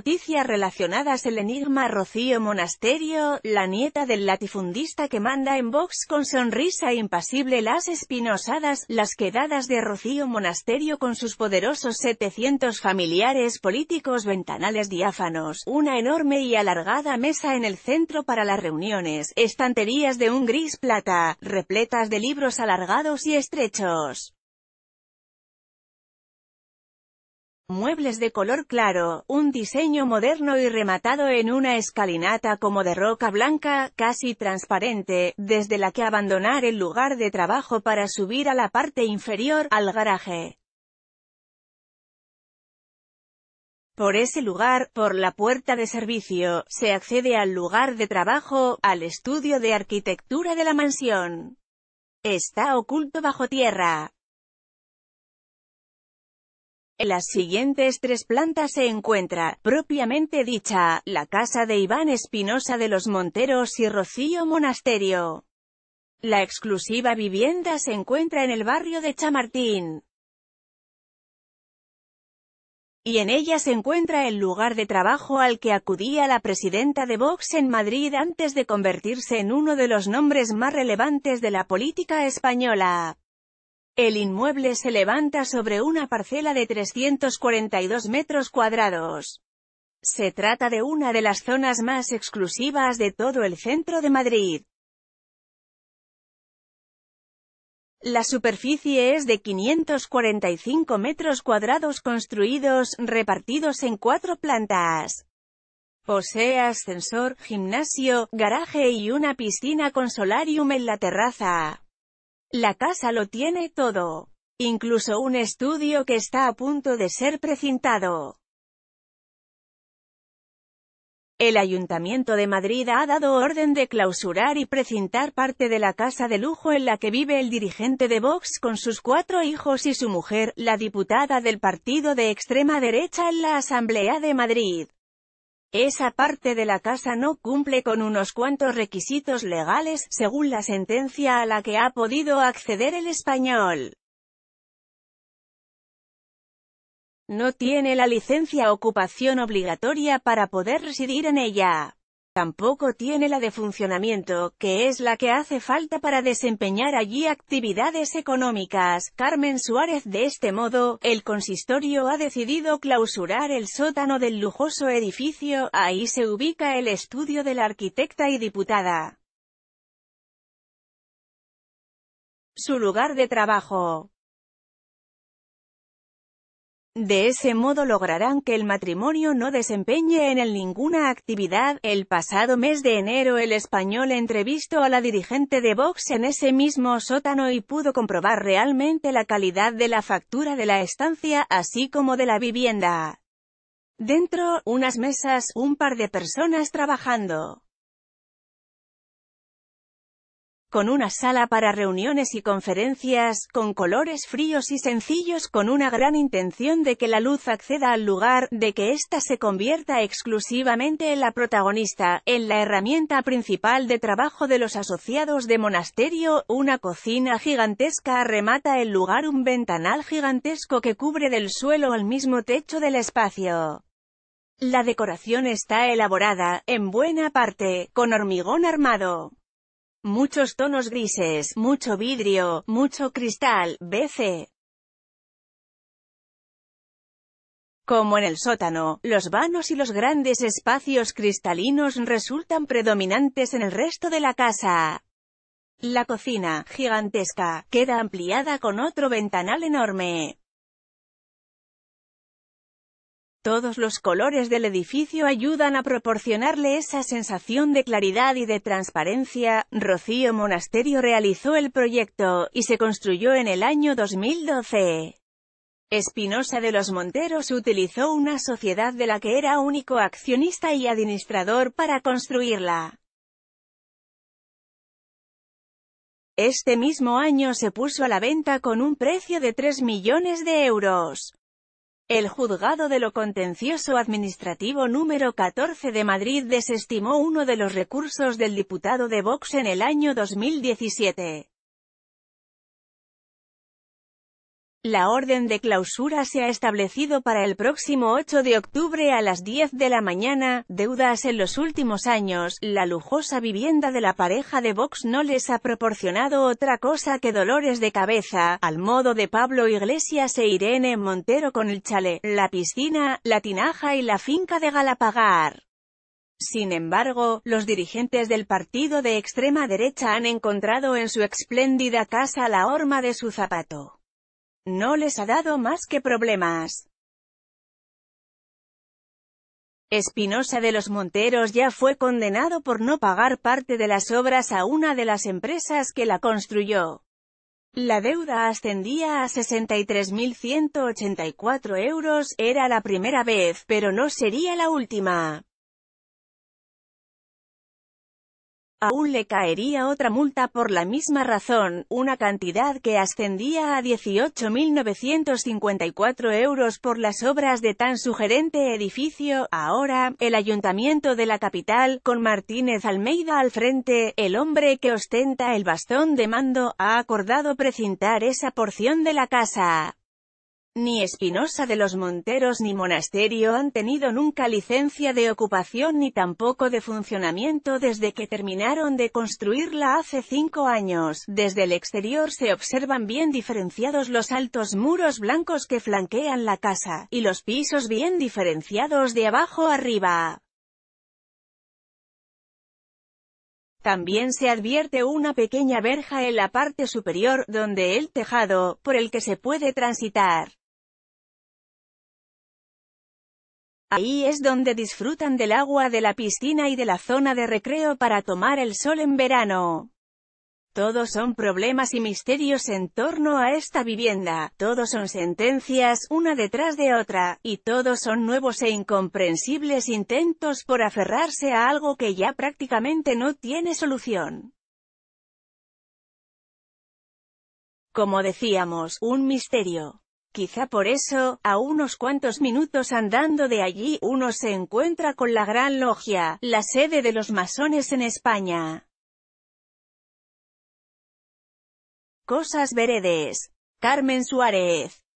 Noticias relacionadas El enigma Rocío Monasterio, la nieta del latifundista que manda en box con sonrisa impasible las espinosadas, las quedadas de Rocío Monasterio con sus poderosos 700 familiares políticos ventanales diáfanos, una enorme y alargada mesa en el centro para las reuniones, estanterías de un gris plata, repletas de libros alargados y estrechos. Muebles de color claro, un diseño moderno y rematado en una escalinata como de roca blanca, casi transparente, desde la que abandonar el lugar de trabajo para subir a la parte inferior, al garaje. Por ese lugar, por la puerta de servicio, se accede al lugar de trabajo, al estudio de arquitectura de la mansión. Está oculto bajo tierra, en las siguientes tres plantas se encuentra, propiamente dicha, la casa de Iván Espinosa de los Monteros y Rocío Monasterio. La exclusiva vivienda se encuentra en el barrio de Chamartín. Y en ella se encuentra el lugar de trabajo al que acudía la presidenta de Vox en Madrid antes de convertirse en uno de los nombres más relevantes de la política española. El inmueble se levanta sobre una parcela de 342 metros cuadrados. Se trata de una de las zonas más exclusivas de todo el centro de Madrid. La superficie es de 545 metros cuadrados construidos, repartidos en cuatro plantas. Posee ascensor, gimnasio, garaje y una piscina con solarium en la terraza. La casa lo tiene todo. Incluso un estudio que está a punto de ser precintado. El Ayuntamiento de Madrid ha dado orden de clausurar y precintar parte de la casa de lujo en la que vive el dirigente de Vox con sus cuatro hijos y su mujer, la diputada del partido de extrema derecha en la Asamblea de Madrid. Esa parte de la casa no cumple con unos cuantos requisitos legales, según la sentencia a la que ha podido acceder el español. No tiene la licencia ocupación obligatoria para poder residir en ella tampoco tiene la de funcionamiento, que es la que hace falta para desempeñar allí actividades económicas. Carmen Suárez de este modo, el consistorio ha decidido clausurar el sótano del lujoso edificio, ahí se ubica el estudio de la arquitecta y diputada. Su lugar de trabajo de ese modo lograrán que el matrimonio no desempeñe en él ninguna actividad. El pasado mes de enero el español entrevistó a la dirigente de Vox en ese mismo sótano y pudo comprobar realmente la calidad de la factura de la estancia, así como de la vivienda. Dentro, unas mesas, un par de personas trabajando con una sala para reuniones y conferencias, con colores fríos y sencillos con una gran intención de que la luz acceda al lugar, de que ésta se convierta exclusivamente en la protagonista, en la herramienta principal de trabajo de los asociados de monasterio, una cocina gigantesca remata el lugar un ventanal gigantesco que cubre del suelo al mismo techo del espacio. La decoración está elaborada, en buena parte, con hormigón armado. Muchos tonos grises, mucho vidrio, mucho cristal, BC. Como en el sótano, los vanos y los grandes espacios cristalinos resultan predominantes en el resto de la casa. La cocina, gigantesca, queda ampliada con otro ventanal enorme. Todos los colores del edificio ayudan a proporcionarle esa sensación de claridad y de transparencia. Rocío Monasterio realizó el proyecto, y se construyó en el año 2012. Espinosa de los Monteros utilizó una sociedad de la que era único accionista y administrador para construirla. Este mismo año se puso a la venta con un precio de 3 millones de euros. El juzgado de lo contencioso administrativo número 14 de Madrid desestimó uno de los recursos del diputado de Vox en el año 2017. La orden de clausura se ha establecido para el próximo 8 de octubre a las 10 de la mañana. Deudas en los últimos años, la lujosa vivienda de la pareja de Vox no les ha proporcionado otra cosa que dolores de cabeza, al modo de Pablo Iglesias e Irene Montero con el chalet, la piscina, la tinaja y la finca de Galapagar. Sin embargo, los dirigentes del partido de extrema derecha han encontrado en su espléndida casa la horma de su zapato. No les ha dado más que problemas. Espinosa de los Monteros ya fue condenado por no pagar parte de las obras a una de las empresas que la construyó. La deuda ascendía a 63.184 euros, era la primera vez, pero no sería la última. aún le caería otra multa por la misma razón, una cantidad que ascendía a 18.954 euros por las obras de tan sugerente edificio. Ahora, el ayuntamiento de la capital, con Martínez Almeida al frente, el hombre que ostenta el bastón de mando, ha acordado precintar esa porción de la casa ni Espinosa de los Monteros ni Monasterio han tenido nunca licencia de ocupación ni tampoco de funcionamiento desde que terminaron de construirla hace cinco años. Desde el exterior se observan bien diferenciados los altos muros blancos que flanquean la casa, y los pisos bien diferenciados de abajo arriba. También se advierte una pequeña verja en la parte superior, donde el tejado, por el que se puede transitar. Ahí es donde disfrutan del agua de la piscina y de la zona de recreo para tomar el sol en verano. Todos son problemas y misterios en torno a esta vivienda, todos son sentencias, una detrás de otra, y todos son nuevos e incomprensibles intentos por aferrarse a algo que ya prácticamente no tiene solución. Como decíamos, un misterio. Quizá por eso, a unos cuantos minutos andando de allí, uno se encuentra con la Gran Logia, la sede de los masones en España. Cosas veredes. Carmen Suárez